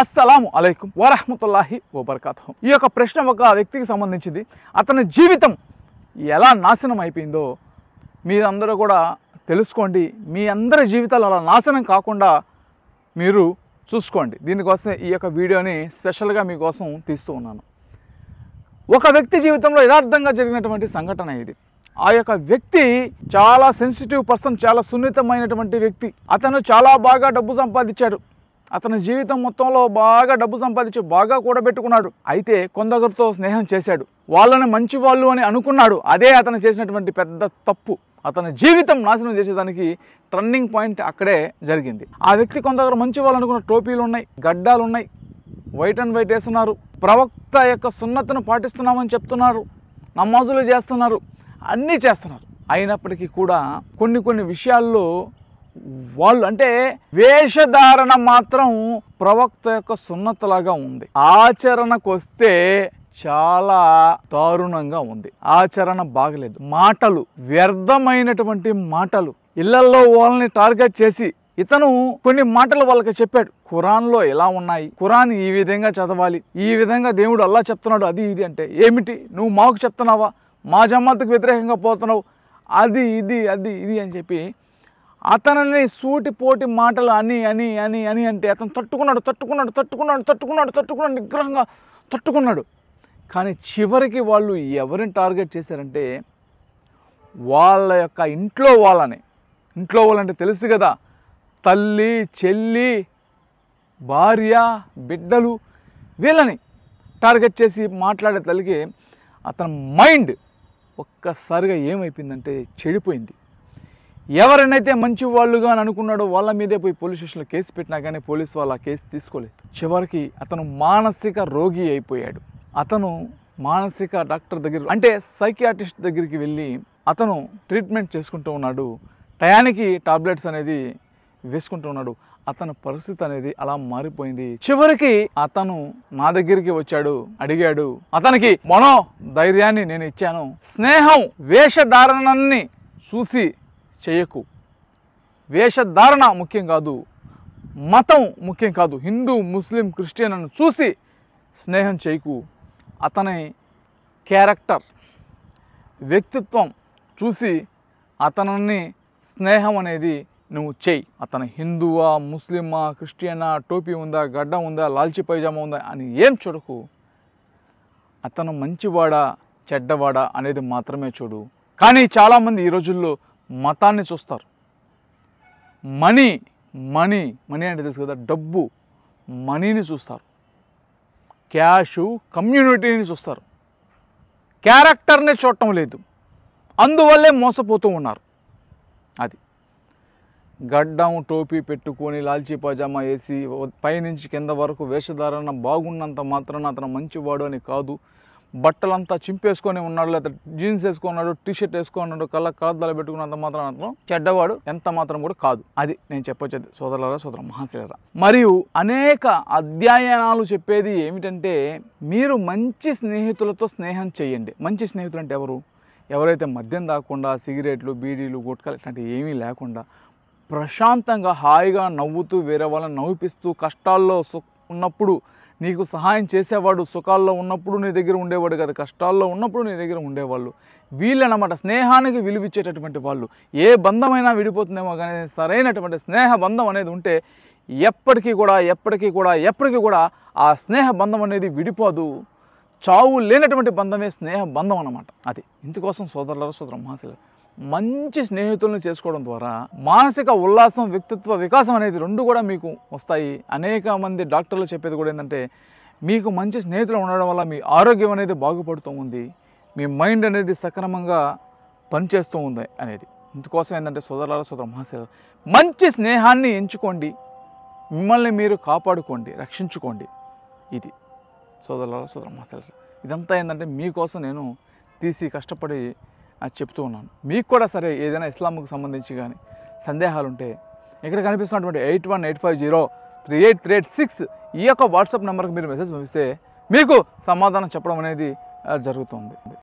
అస్సలం అలైకుం వరహమతుల్లాహి వబర్కాతు ఈ యొక్క ప్రశ్న ఒక వ్యక్తికి సంబంధించింది అతని జీవితం ఎలా నాశనం అయిపోయిందో మీరందరూ కూడా తెలుసుకోండి మీ అందరి జీవితాలు అలా నాశనం కాకుండా మీరు చూసుకోండి దీనికోసం ఈ యొక్క వీడియోని స్పెషల్గా మీకోసం తీస్తూ ఉన్నాను ఒక వ్యక్తి జీవితంలో యథార్థంగా జరిగినటువంటి సంఘటన ఇది ఆ యొక్క వ్యక్తి చాలా సెన్సిటివ్ పర్సన్ చాలా సున్నితమైనటువంటి వ్యక్తి అతను చాలా బాగా డబ్బు సంపాదించాడు అతని జీవితం మొత్తంలో బాగా డబ్బు సంపాదించి బాగా కూడబెట్టుకున్నాడు అయితే కొందరితో స్నేహం చేశాడు వాళ్ళని మంచి వాళ్ళు అని అనుకున్నాడు అదే అతను చేసినటువంటి పెద్ద తప్పు అతని జీవితం నాశనం చేసేదానికి టర్నింగ్ పాయింట్ అక్కడే జరిగింది ఆ వ్యక్తి కొందరు మంచి వాళ్ళు అనుకున్న టోపీలు ఉన్నాయి గడ్డాలు ఉన్నాయి వైట్ అండ్ వైట్ వేస్తున్నారు ప్రవక్త యొక్క సున్నతను పాటిస్తున్నామని చెప్తున్నారు నమాజులు చేస్తున్నారు అన్నీ చేస్తున్నారు అయినప్పటికీ కూడా కొన్ని కొన్ని విషయాల్లో వాళ్ళు అంటే వేషధారణ మాత్రం ప్రవక్త యొక్క సున్నతలాగా ఉంది ఆచరణకు వస్తే చాలా దారుణంగా ఉంది ఆచరణ బాగలేదు మాటలు వ్యర్థమైనటువంటి మాటలు ఇళ్లలో వాళ్ళని టార్గెట్ చేసి ఇతను కొన్ని మాటలు వాళ్ళకి చెప్పాడు ఖురాన్లో ఎలా ఉన్నాయి ఖురాన్ ఈ విధంగా చదవాలి ఈ విధంగా దేవుడు అల్లా చెప్తున్నాడు అది ఇది అంటే ఏమిటి నువ్వు మాకు చెప్తున్నావా మా జమాతకు వ్యతిరేకంగా పోతున్నావు అది ఇది అది ఇది అని చెప్పి అతనిని సూటిపోటి మాటలు అని అని అని అని అంటే అతను తట్టుకున్నాడు తట్టుకున్నాడు తట్టుకున్నాడు తట్టుకున్నాడు తట్టుకున్నాడు నిగ్రహంగా తట్టుకున్నాడు కానీ చివరికి వాళ్ళు ఎవరిని టార్గెట్ చేశారంటే వాళ్ళ యొక్క ఇంట్లో వాళ్ళని ఇంట్లో వాళ్ళంటే తెలుసు కదా తల్లి చెల్లి భార్య బిడ్డలు వీళ్ళని టార్గెట్ చేసి మాట్లాడే తల్లికి అతని మైండ్ ఒక్కసారిగా ఏమైపోయిందంటే చెడిపోయింది ఎవరినైతే మంచి వాళ్ళుగా అని అనుకున్నాడో వాళ్ళ మీదే పోయి పోలీస్ స్టేషన్లో కేసు పెట్టినా కానీ పోలీసు వాళ్ళు ఆ కేసు తీసుకోలేదు చివరికి అతను మానసిక రోగి అయిపోయాడు అతను మానసిక డాక్టర్ దగ్గర అంటే సైకియాటిస్ట్ దగ్గరికి వెళ్ళి అతను ట్రీట్మెంట్ చేసుకుంటూ ఉన్నాడు టయానికి టాబ్లెట్స్ అనేది వేసుకుంటూ ఉన్నాడు అతని పరిస్థితి అనేది అలా మారిపోయింది చివరికి అతను నా దగ్గరికి వచ్చాడు అడిగాడు అతనికి మనో ధైర్యాన్ని నేను ఇచ్చాను స్నేహం వేషధారణాన్ని చూసి చేయకు వేషధారణ ముఖ్యం కాదు మతం ముఖ్యం కాదు హిందూ ముస్లిం క్రిస్టియన్ అని చూసి స్నేహం చేయకు అతని క్యారెక్టర్ వ్యక్తిత్వం చూసి అతనిని స్నేహం అనేది నువ్వు చేయి అతను హిందువా ముస్లిమా క్రిస్టియనా టోపీ ఉందా గడ్డ ఉందా లాల్చి పైజామా ఉందా అని ఏం చూడకు అతను మంచివాడా చెడ్డవాడా అనేది మాత్రమే చూడు కానీ చాలామంది ఈ రోజుల్లో మతాన్ని చూస్తారు మనీ మనీ మనీ అంటే తెలుసు కదా డబ్బు మనీని చూస్తారు క్యాష్ కమ్యూనిటీని చూస్తారు క్యారెక్టర్ని చూడటం లేదు అందువల్లే మోసపోతూ ఉన్నారు అది గడ్డం టోపీ పెట్టుకొని లాల్చీ పజామా వేసి పైనుంచి కింద వరకు వేషధారణ బాగున్నంత మాత్రాన అతను మంచివాడు అని కాదు బట్టలంతా చింపేసుకొని ఉన్నాడు లేకపోతే జీన్స్ వేసుకున్నాడు టీషర్ట్ వేసుకున్నాడు కళ్ళ కళ్ళద్దాలు పెట్టుకున్నంత మాత్రం అంత చెడ్డవాడు ఎంత మాత్రం కూడా కాదు అది నేను చెప్పొచ్చేది సోదరులరా సోదర మహాశీలరా మరియు అనేక అధ్యయనాలు చెప్పేది ఏమిటంటే మీరు మంచి స్నేహితులతో స్నేహం చేయండి మంచి స్నేహితులు అంటే ఎవరు ఎవరైతే మద్యం తాకుండా సిగరెట్లు బీడీలు గుట్కాలు ఇట్లాంటివి ఏమీ లేకుండా ప్రశాంతంగా హాయిగా నవ్వుతూ వేరే వాళ్ళని నవ్విపిస్తూ కష్టాల్లో ఉన్నప్పుడు నీకు సహాయం చేసేవాడు సుఖాల్లో ఉన్నప్పుడు నీ దగ్గర ఉండేవాడు కదా కష్టాల్లో ఉన్నప్పుడు నీ దగ్గర ఉండేవాళ్ళు వీళ్ళనమాట స్నేహానికి విలువిచ్చేటటువంటి వాళ్ళు ఏ బంధమైనా విడిపోతుందేమో కానీ సరైనటువంటి స్నేహ బంధం అనేది ఉంటే ఎప్పటికీ కూడా ఎప్పటికీ కూడా ఎప్పటికీ కూడా ఆ స్నేహ బంధం అనేది విడిపోదు చావు లేనటువంటి బంధమే స్నేహ బంధం అనమాట అది ఇందుకోసం సోదరులారు సోదరు మహాశిలు మంచి స్నేహితులను చేసుకోవడం ద్వారా మానసిక ఉల్లాసం వ్యక్తిత్వ వికాసం అనేది రెండు కూడా మీకు వస్తాయి అనేక మంది డాక్టర్లు చెప్పేది కూడా ఏంటంటే మీకు మంచి స్నేహితులు ఉండడం వల్ల మీ ఆరోగ్యం అనేది బాగుపడుతూ ఉంది మీ మైండ్ అనేది సక్రమంగా పనిచేస్తూ ఉంది అనేది ఇందుకోసం ఏంటంటే సోదరాల సోదర మహాశీల మంచి స్నేహాన్ని ఎంచుకోండి మిమ్మల్ని మీరు కాపాడుకోండి రక్షించుకోండి ఇది సోదరాల సోదర మహాశీల ఇదంతా ఏంటంటే మీకోసం నేను తీసి కష్టపడి అది చెప్తూ ఉన్నాను మీకు కూడా సరే ఏదైనా ఇస్లాంకు సంబంధించి కానీ సందేహాలుంటే ఇక్కడ కనిపిస్తున్నటువంటి eight one eight five zero three eight three eight six ఈ యొక్క వాట్సాప్ నెంబర్కి మీరు మెసేజ్ పంపిస్తే మీకు సమాధానం చెప్పడం అనేది జరుగుతుంది